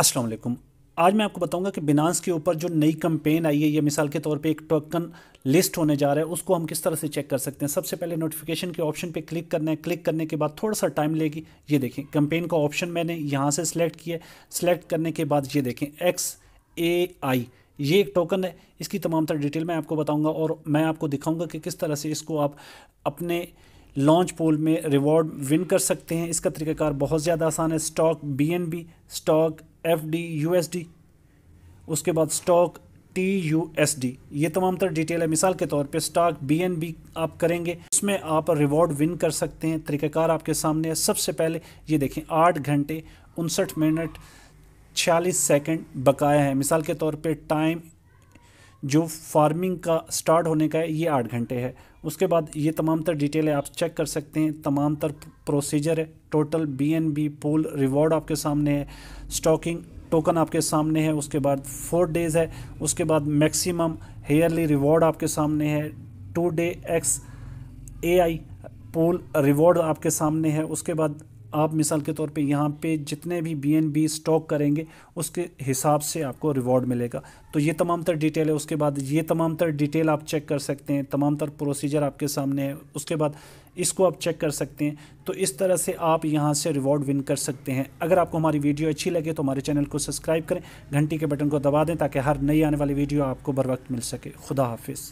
अस्सलाम वालेकुम आज मैं आपको बताऊंगा कि बिनांस के ऊपर जो नई कंपेन आई है ये मिसाल के तौर पे एक टोकन लिस्ट होने जा रहा है उसको हम किस तरह से चेक कर सकते हैं सबसे पहले नोटिफिकेशन के ऑप्शन पे क्लिक करना है क्लिक करने के बाद थोड़ा सा टाइम लेगी ये देखें कंपेन का ऑप्शन मैंने यहाँ से सिलेक्ट किया सिलेक्ट करने के बाद ये देखें एक्स ए आई ये एक टोकन है इसकी तमाम तरह डिटेल मैं आपको बताऊँगा और मैं आपको दिखाऊँगा कि किस तरह से इसको आप अपने लॉन्च पोल में रिवॉर्ड विन कर सकते हैं इसका तरीकाकार बहुत ज़्यादा आसान है stock B N B stock F D U S D उसके बाद stock T U S D ये तमाम तर डिटेल है मिसाल के तौर पे स्टॉक बी एन बी आप करेंगे उसमें आप रिवॉर्ड विन कर सकते हैं तरीक़ाकार आपके सामने है सबसे पहले ये देखें आठ घंटे उनसठ मिनट छियालीस सेकेंड बकाया है मिसाल के तौर पे टाइम जो फार्मिंग का स्टार्ट होने का है ये आठ घंटे है उसके बाद ये तमाम तर डिटेल है आप चेक कर सकते हैं तमाम तर प्रोसीजर है total B N B pool reward आपके सामने है स्टॉकिंग टोकन आपके सामने है उसके बाद फोर डेज़ है उसके बाद मैक्सिमम हेयरली रिवॉर्ड आपके सामने है today X A I pool reward आपके सामने है उसके बाद आप मिसाल के तौर पे यहाँ पे जितने भी बी स्टॉक करेंगे उसके हिसाब से आपको रिवॉर्ड मिलेगा तो ये तमाम तर डिटेल है उसके बाद ये तमाम तर डिटेल आप चेक कर सकते हैं तमाम तर प्रोसीजर आपके सामने है उसके बाद इसको आप चेक कर सकते हैं तो इस तरह से आप यहाँ से रिवॉर्ड विन कर सकते हैं अगर आपको हमारी वीडियो अच्छी लगे तो हमारे चैनल को सब्सक्राइब करें घंटी के बटन को दबा दें ताकि हर नई आने वाली वीडियो आपको बर वक्त मिल सके खुदा हाफिज़